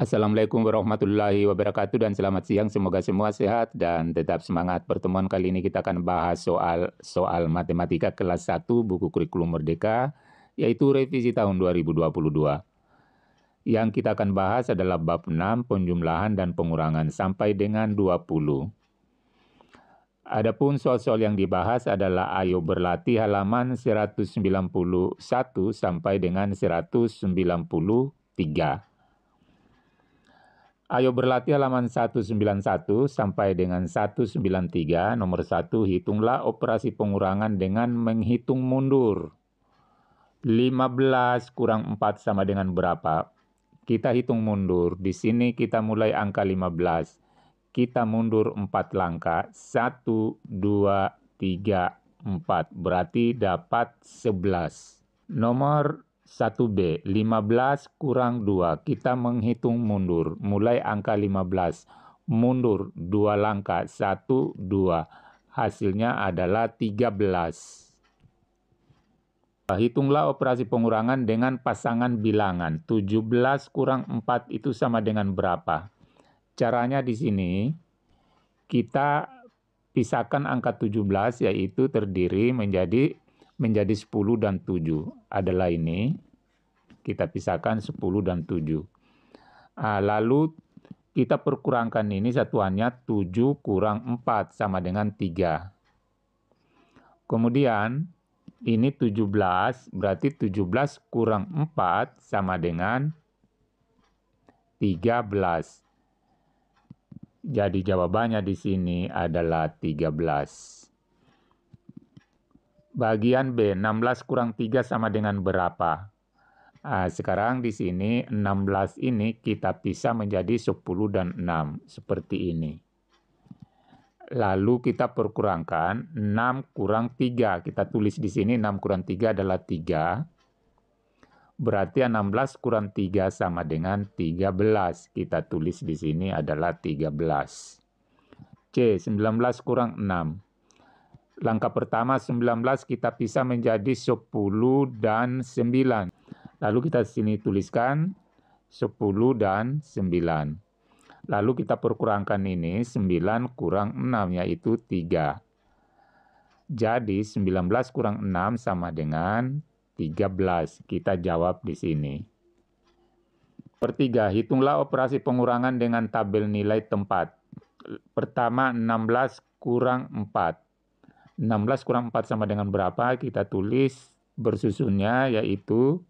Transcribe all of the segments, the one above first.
Assalamualaikum warahmatullahi wabarakatuh dan selamat siang. Semoga semua sehat dan tetap semangat. Pertemuan kali ini kita akan bahas soal soal matematika kelas 1 buku kurikulum Merdeka yaitu revisi tahun 2022. Yang kita akan bahas adalah bab 6 penjumlahan dan pengurangan sampai dengan 20. Adapun soal-soal yang dibahas adalah ayo berlatih halaman 191 sampai dengan 193. Ayo berlatih halaman 191 sampai dengan 193. Nomor 1, hitunglah operasi pengurangan dengan menghitung mundur. 15 kurang 4 sama dengan berapa? Kita hitung mundur. Di sini kita mulai angka 15. Kita mundur 4 langkah. 1, 2, 3, 4. Berarti dapat 11. Nomor 1B, 15 kurang 2. Kita menghitung mundur, mulai angka 15. Mundur 2 langkah, 1, 2. Hasilnya adalah 13. Hitunglah operasi pengurangan dengan pasangan bilangan. 17 kurang 4 itu sama dengan berapa? Caranya di sini, kita pisahkan angka 17 yaitu terdiri menjadi menjadi 10 dan 7 adalah ini kita pisahkan 10 dan 7. Uh, ah, Lalu kita perkurangkan ini satuannya 7 kurang 4 sama dengan 3. Kemudian ini 17 berarti 17 kurang 4 sama dengan 13. Jadi jawabannya di sini adalah 13. Bagian B, 16 kurang 3 sama dengan berapa? Nah, sekarang di sini 16 ini kita pisah menjadi 10 dan 6 seperti ini. Lalu kita perkurangkan 6 kurang 3. Kita tulis di sini 6 kurang 3 adalah 3. Berarti 16 kurang 3 sama dengan 13. Kita tulis di sini adalah 13. C, 19 kurang 6 langkah pertama 19 kita pisah menjadi 10 dan 9. Lalu kita sini tuliskan 10 dan 9. Lalu kita perkurangkan ini 9 kurang 6 yaitu 3. Jadi 19 kurang 6 sama dengan 13. Kita jawab di sini. Pertiga, hitunglah operasi pengurangan dengan tabel nilai tempat. Pertama 16 kurang 4. 16 kurang 4 sama dengan berapa? Kita tulis bersusunnya yaitu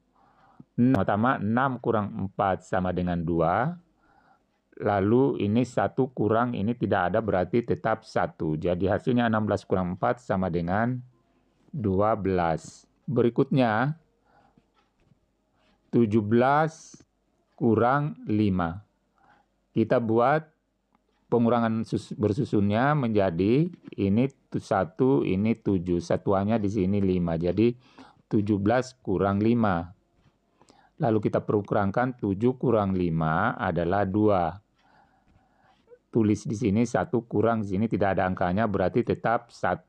Pertama, 6 kurang 4 sama dengan 2. Lalu ini 1 kurang, ini tidak ada berarti tetap 1. Jadi hasilnya 16 kurang 4 sama dengan 12. Berikutnya, 17 kurang 5. Kita buat pengurangan bersusunnya menjadi ini 1, ini 7. Satuannya di sini 5. Jadi 17 kurang 5 Lalu kita perukurankan 7 kurang 5 adalah 2. Tulis di sini 1 kurang di sini tidak ada angkanya berarti tetap 1.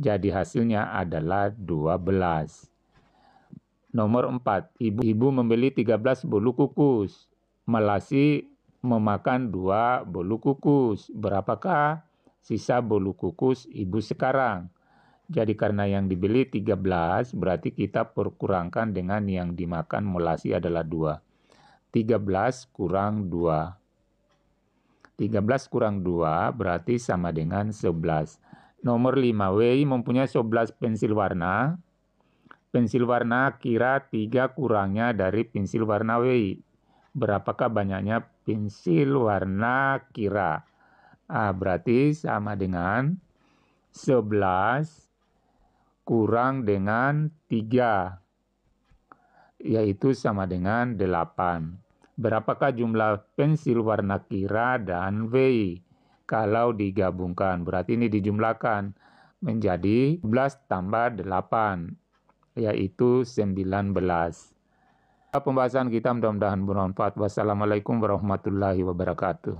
Jadi hasilnya adalah 12. Nomor 4, ibu, ibu membeli 13 bolu kukus. Melasi memakan 2 bolu kukus. Berapakah sisa bolu kukus ibu sekarang? Jadi karena yang dibeli 13, berarti kita perkurangkan dengan yang dimakan molasi adalah 2. 13 kurang 2. 13 kurang 2 berarti sama dengan 11. Nomor 5, WI mempunyai 11 pensil warna. Pensil warna kira 3 kurangnya dari pensil warna WI. Berapakah banyaknya pensil warna kira? Ah, berarti sama dengan 11 kurang kurang dengan 3 yaitu sama dengan 8. Berapakah jumlah pensil warna kira dan v? Kalau digabungkan, berarti ini dijumlahkan menjadi 11 tambah 8, yaitu 19. Pembahasan kita mudah-mudahan bermanfaat. Wassalamualaikum warahmatullahi wabarakatuh.